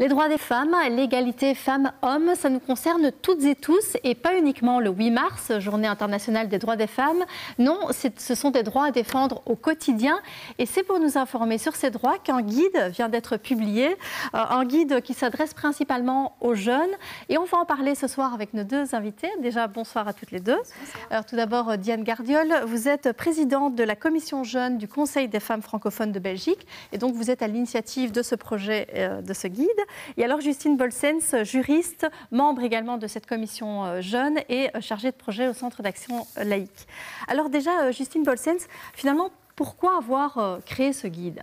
Les droits des femmes, l'égalité femmes-hommes, ça nous concerne toutes et tous et pas uniquement le 8 mars, journée internationale des droits des femmes. Non, ce sont des droits à défendre au quotidien et c'est pour nous informer sur ces droits qu'un guide vient d'être publié, euh, un guide qui s'adresse principalement aux jeunes et on va en parler ce soir avec nos deux invités. Déjà, bonsoir à toutes les deux. Alors tout d'abord, euh, Diane Gardiol, vous êtes présidente de la commission jeunes du Conseil des femmes francophones de Belgique et donc vous êtes à l'initiative de ce projet, euh, de ce guide. Et alors Justine Bolsens, juriste, membre également de cette commission euh, jeune et euh, chargée de projet au Centre d'action laïque. Alors déjà, euh, Justine Bolsens, finalement, pourquoi avoir créé ce guide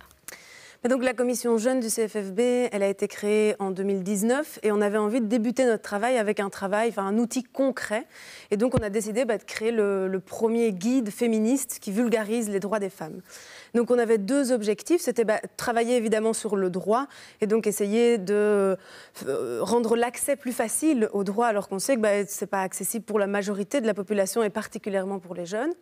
la commission Jeunes du CFFB, a été créée en 2019 et on avait envie de débuter notre travail avec un travail, un outil concret. Et donc on a décidé bah, de créer le, premier guide féministe qui vulgarise les droits des femmes. Donc on avait deux objectifs, c'était bah, travailler évidemment sur le droit et donc essayer de euh, rendre l'accès plus facile au droit alors qu'on sait que bah, ce n'est pas accessible pour la majorité de la population et particulièrement pour les jeunes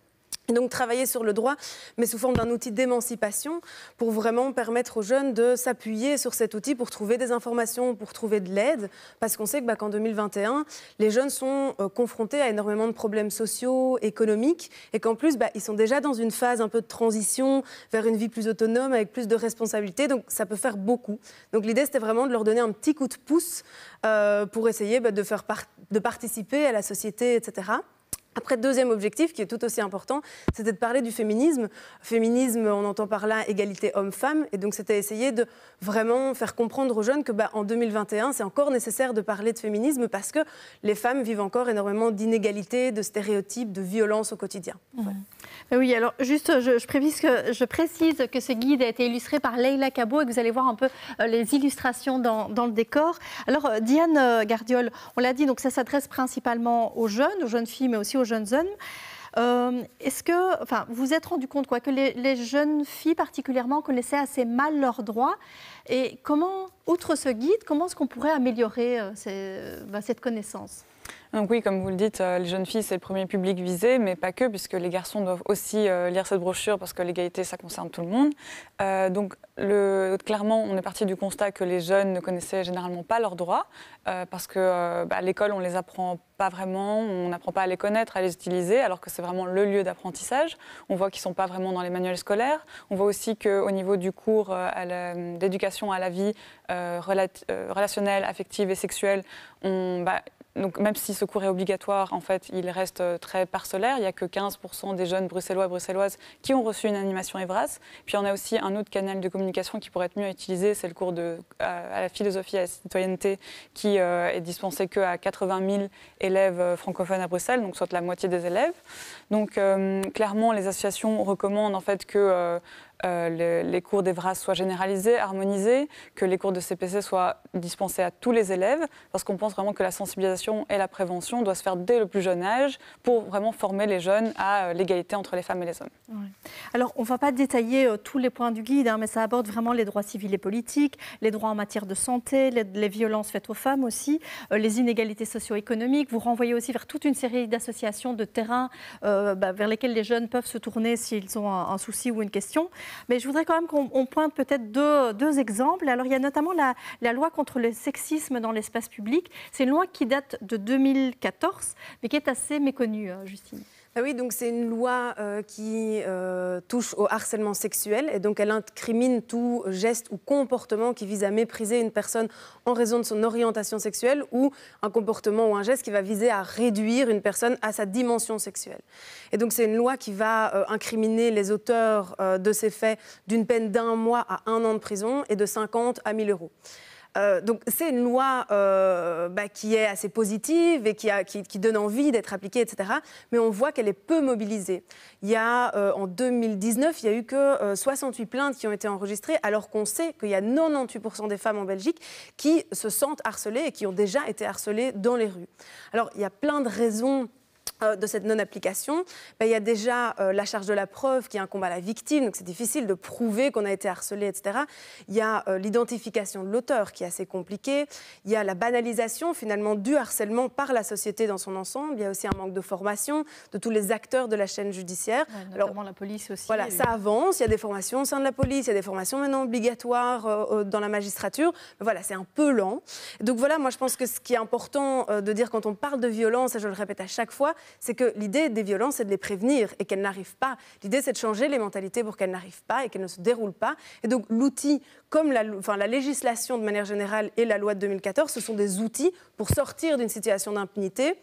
donc travailler sur le droit, mais sous forme d'un outil d'émancipation, pour vraiment permettre aux jeunes de s'appuyer sur cet outil pour trouver des informations, pour trouver de l'aide, parce qu'on sait que bah, qu'en 2021, les jeunes sont euh, confrontés à énormément de problèmes sociaux, économiques, et qu'en plus, bah, ils sont déjà dans une phase un peu de transition vers une vie plus autonome, avec plus de responsabilités, donc ça peut faire beaucoup. Donc l'idée, c'était vraiment de leur donner un petit coup de pouce euh, pour essayer bah, de, faire de participer à la société, etc. Après, deuxième objectif, qui est tout aussi important, c'était de parler du féminisme. Féminisme, on entend par là égalité homme-femme. Et donc, c'était essayer de vraiment faire comprendre aux jeunes que, bah, en 2021, c'est encore nécessaire de parler de féminisme parce que les femmes vivent encore énormément d'inégalités, de stéréotypes, de violences au quotidien. Mhm. oui, alors, juste, je, précise que, je précise que ce guide a été illustré par Leila Cabot et que vous allez voir un peu euh, les illustrations dans, dans le décor. Alors, euh, Diane euh, Gardiol, on l'a dit, donc ça s'adresse principalement aux jeunes, aux jeunes filles, mais aussi aux jeunes hommes. Euh, est-ce que, enfin, vous vous êtes rendu compte quoi, que les, jeunes filles particulièrement connaissaient assez mal leurs droits Et comment, outre ce guide, comment est-ce qu'on pourrait améliorer euh, bah, cette connaissance donc oui, comme vous le dites, euh, les jeunes filles, c'est le premier public visé, mais pas que, puisque les garçons doivent aussi euh, lire cette brochure, parce que l'égalité, ça concerne tout le monde. Euh, donc le, clairement, on est parti du constat que les jeunes ne connaissaient généralement pas leurs droits, parce que bah, à l'école, on les apprend pas vraiment, on n'apprend pas à les connaître, à les utiliser, alors que c'est vraiment le lieu d'apprentissage. On voit qu'ils sont pas vraiment dans les manuels scolaires. On voit aussi qu'au niveau du cours d'éducation à la vie relationnelle, affective et sexuelle, on, bah, donc même si ce cours est obligatoire, en fait, il reste euh, très parcellaire. Il n'y a que 15% des jeunes bruxellois bruxelloises qui ont reçu une animation Evras. Puis on a aussi un autre canal de communication qui pourrait être mieux utilisé, c'est le cours de, à, la philosophie et à la citoyenneté qui euh, est dispensé qu'à 80 000 élèves euh, francophones à Bruxelles, donc soit la moitié des élèves. Donc clairement, les associations recommandent en fait que euh, les, cours d'EVRAS soient généralisés, harmonisés, que les cours de CPC soient dispensés à tous les élèves, parce qu'on pense vraiment que la sensibilisation et la prévention doivent se faire dès le plus jeune âge pour vraiment former les jeunes à euh, l'égalité entre les femmes et les hommes. Alors, on ne va pas détailler euh, tous les points du guide, hein, mais ça aborde vraiment les droits civils et politiques, les droits en matière de santé, les, violences faites aux femmes aussi, les inégalités socio-économiques. Vous renvoyez aussi vers toute une série d'associations de terrain bah, vers lesquelles les jeunes peuvent se tourner s'ils ont un souci ou une question. Mais je voudrais quand même qu'on pointe peut-être deux, exemples. Alors, il y a notamment la, la loi contre le sexisme dans l'espace public. C'est une loi qui date de 2014, mais qui est assez méconnue, hein, Justine. Ah oui, donc c'est une loi euh, qui euh, touche au harcèlement sexuel et donc elle incrimine tout geste ou comportement qui vise à mépriser une personne en raison de son orientation sexuelle ou un comportement ou un geste qui va viser à réduire une personne à sa dimension sexuelle. Et donc c'est une loi qui va euh, incriminer les auteurs de ces faits d'une peine d'un mois à un an de prison et de 50 à 1000 euros. Euh, donc c'est une loi euh, bah, qui est assez positive et qui, donne envie d'être appliquée, etc. Mais on voit qu'elle est peu mobilisée. Il y a, euh, en 2019, il n'y a eu que 68 plaintes qui ont été enregistrées, alors qu'on sait qu'il y a 98% des femmes en Belgique qui se sentent harcelées et qui ont déjà été harcelées dans les rues. Alors il y a plein de raisons euh, de cette non-application, bah, il y a déjà euh, la charge de la preuve qui incombe à la victime, donc c'est difficile de prouver qu'on a été harcelé, etc. Il y a euh, l'identification de l'auteur qui est assez compliquée. Il y a la banalisation finalement du harcèlement par la société dans son ensemble. Il y a aussi un manque de formation de tous les acteurs de la chaîne judiciaire. notamment Alors, la police aussi. Voilà, ça avance. Il y a des formations au sein de la police, il y a des formations maintenant obligatoires dans la magistrature. Mais voilà, c'est un peu lent. Donc voilà, moi je pense que ce qui est important de dire quand on parle de violence, et je le répète à chaque fois, c'est que l'idée des violences, c'est de les prévenir et qu'elles n'arrivent pas. L'idée, c'est de changer les mentalités pour qu'elles n'arrivent pas et qu'elles ne se déroulent pas. Et donc l'outil, comme la, législation de manière générale et la loi de 2014, ce sont des outils pour sortir d'une situation d'impunité.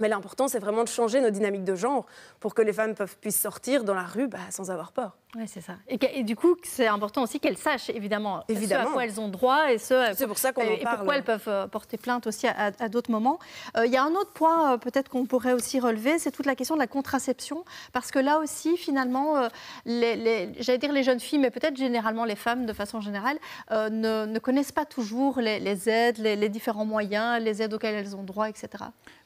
Mais l'important, c'est vraiment de changer nos dynamiques de genre pour que les femmes puissent sortir dans la rue bah, sans avoir peur. Oui, c'est ça. Et, du coup, c'est important aussi qu'elles sachent, évidemment, ce à quoi elles ont droit et ce. Euh, euh, et pourquoi elles peuvent euh, porter plainte aussi à, d'autres moments. Il y a un autre point, peut-être, qu'on pourrait aussi relever, c'est toute la question de la contraception. Parce que là aussi, finalement, j'allais dire les jeunes filles, mais peut-être généralement les femmes, de façon générale, ne, connaissent pas toujours les, les aides, les, différents moyens, les aides auxquelles elles ont droit, etc.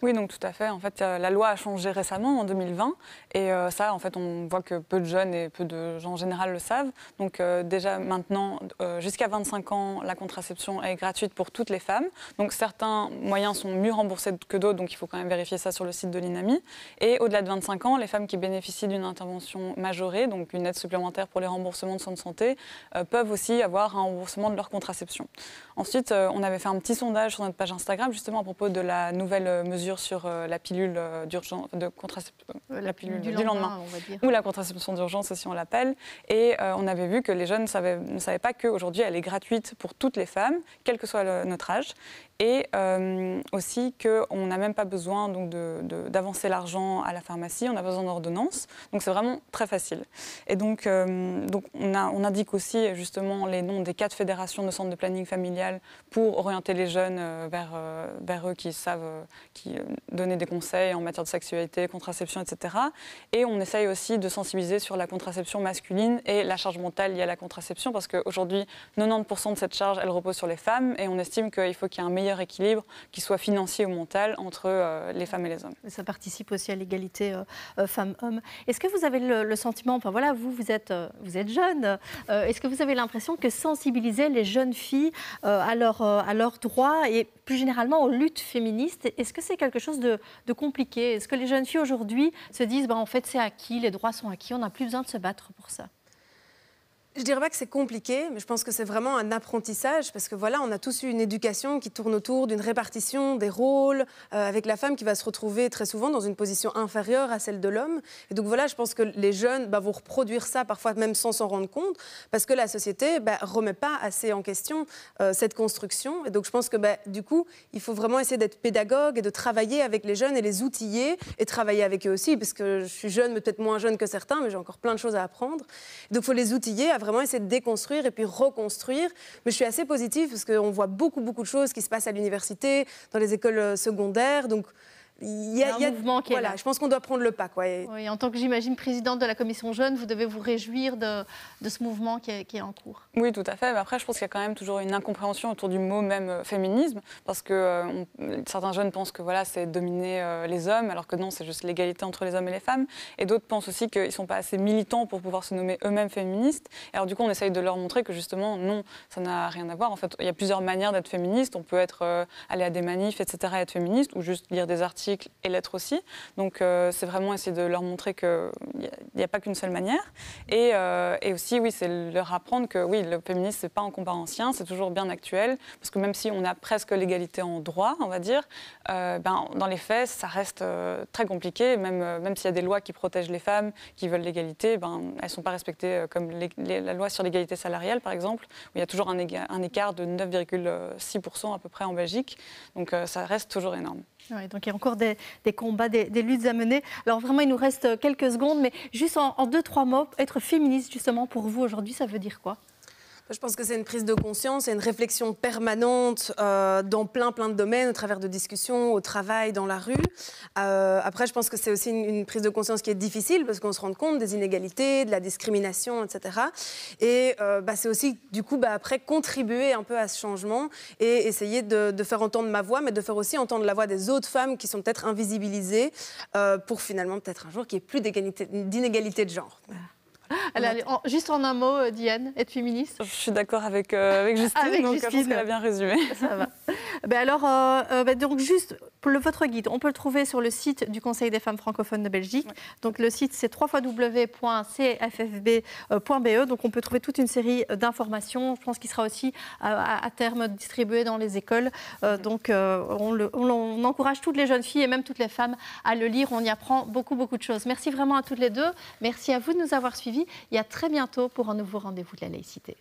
Oui, donc tout à fait. En fait, la loi a changé récemment, en 2020. Et ça, en fait, on voit que peu de jeunes et peu de en général le savent. Donc euh, déjà maintenant, euh, jusqu'à 25 ans, la contraception est gratuite pour toutes les femmes. Donc certains moyens sont mieux remboursés que d'autres, donc il faut quand même vérifier ça sur le site de l'INAMI. Et au-delà de 25 ans, les femmes qui bénéficient d'une intervention majorée, donc une aide supplémentaire pour les remboursements de soins de santé, euh, peuvent aussi avoir un remboursement de leur contraception. Ensuite, on avait fait un petit sondage sur notre page Instagram justement à propos de la nouvelle mesure sur la pilule d'urgence, de contraception, la pilule du, lendemain, ou la contraception d'urgence si on l'appelle. Et euh, on avait vu que les jeunes ne savaient pas qu'aujourd'hui, elle est gratuite pour toutes les femmes, quel que soit notre âge et euh, aussi aussi qu'on n'a même pas besoin donc, d'avancer l'argent à la pharmacie, on a besoin d'ordonnance, donc c'est vraiment très facile. Et donc, euh, donc on, a, on, indique aussi justement les noms des quatre fédérations de centres de planning familial pour orienter les jeunes euh, vers, vers eux qui savent qui, donner des conseils en matière de sexualité, contraception, etc. Et on essaye aussi de sensibiliser sur la contraception masculine et la charge mentale liée à la contraception, parce qu'aujourd'hui, 90% de cette charge, elle repose sur les femmes, et on estime qu'il faut qu'il y ait un meilleur meilleur équilibre, qui soit financier ou mental, entre euh, les femmes et les hommes. Ça participe aussi à l'égalité euh, euh, femmes-hommes. Est-ce que vous avez le, sentiment, enfin voilà, vous, vous êtes, vous êtes jeune, est-ce que vous avez l'impression que sensibiliser les jeunes filles à leurs droits et plus généralement aux luttes féministes, est-ce que c'est quelque chose de, compliqué Est-ce que les jeunes filles aujourd'hui se disent, bah, en fait c'est acquis, les droits sont acquis, on n'a plus besoin de se battre pour ça je dirais pas que c'est compliqué, mais je pense que c'est vraiment un apprentissage parce que voilà, on a tous eu une éducation qui tourne autour d'une répartition des rôles euh, avec la femme qui va se retrouver très souvent dans une position inférieure à celle de l'homme. Et donc voilà, je pense que les jeunes bah, vont reproduire ça parfois même sans s'en rendre compte parce que la société bah, remet pas assez en question euh, cette construction. Et donc je pense que bah, du coup, il faut vraiment essayer d'être pédagogue et de travailler avec les jeunes et les outiller et travailler avec eux aussi parce que je suis jeune, peut-être moins jeune que certains, mais j'ai encore plein de choses à apprendre. Donc il faut les outiller à vraiment essayer de déconstruire et puis reconstruire. Mais je suis assez positive parce qu'on voit beaucoup, beaucoup de choses qui se passent à l'université, dans les écoles euh, secondaires. Donc, il y a, un mouvement qui là. je pense qu'on doit prendre le pas. Quoi. en tant que j'imagine présidente de la commission jeune, vous devez vous réjouir de, ce mouvement qui est, en cours. Oui, tout à fait. Mais après, je pense qu'il y a quand même toujours une incompréhension autour du mot même euh, féminisme, parce que euh, certains jeunes pensent que voilà, c'est dominer euh, les hommes, alors que non, c'est juste l'égalité entre les hommes et les femmes. Et d'autres pensent aussi qu'ils ne sont pas assez militants pour pouvoir se nommer eux-mêmes féministes. alors du coup, on essaye de leur montrer que justement, non, ça n'a rien à voir. En fait, il y a plusieurs manières d'être féministe. On peut être aller à des manifs, etc., être féministe, ou juste lire des articles et l'être aussi. Donc euh, c'est vraiment essayer de leur montrer qu'il n'y a, pas qu'une seule manière. Euh, et, aussi, oui, c'est leur apprendre que oui, le féminisme, n'est pas un combat ancien, c'est toujours bien actuel, parce que même si on a presque l'égalité en droit, on va dire, euh, ben, dans les faits, ça reste très compliqué, même, même s'il y a des lois qui protègent les femmes, qui veulent l'égalité, ben, elles ne sont pas respectées, comme la loi sur l'égalité salariale, par exemple, où il y a toujours un écart de 9,6% à peu près en Belgique. Donc ça reste toujours énorme donc il y a encore des, combats, des, luttes à mener. Alors vraiment, il nous reste euh, quelques secondes, mais juste en, en deux, trois mots, être féministe justement pour vous aujourd'hui, ça veut dire quoi je pense que c'est une prise de conscience et une réflexion permanente euh, dans plein plein de domaines, au travers de discussions, au travail, dans la rue. Euh, après, je pense que c'est aussi une, prise de conscience qui est difficile parce qu'on se rend compte des inégalités, de la discrimination, etc. Et euh, bah, c'est aussi du coup bah, après contribuer un peu à ce changement et essayer de, faire entendre ma voix, mais de faire aussi entendre la voix des autres femmes qui sont peut-être invisibilisées pour finalement peut-être un jour qu'il n'y ait plus d'inégalité de genre. Allez, juste en un mot, euh, Diane, être féministe Je suis d'accord avec, euh, Justine, donc Justine. Euh, je pense qu'elle a bien résumé. Ça va. Ben alors, euh, euh, ben donc juste le, votre guide, on peut le trouver sur le site du Conseil des femmes francophones de Belgique. Donc le site c'est www.cffb.be. Donc on peut trouver toute une série d'informations. Je pense qu'il sera aussi euh, à, terme distribué dans les écoles. donc on, encourage toutes les jeunes filles et même toutes les femmes à le lire. On y apprend beaucoup beaucoup de choses. Merci vraiment à toutes les deux. Merci à vous de nous avoir suivis et à très bientôt pour un nouveau rendez-vous de la laïcité.